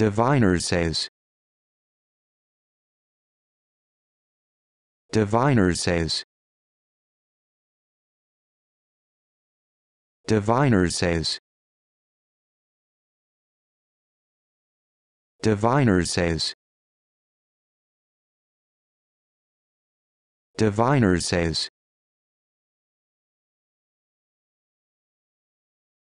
Diviner says. Diviner says. Diviner says. Diviner says. Diviner says.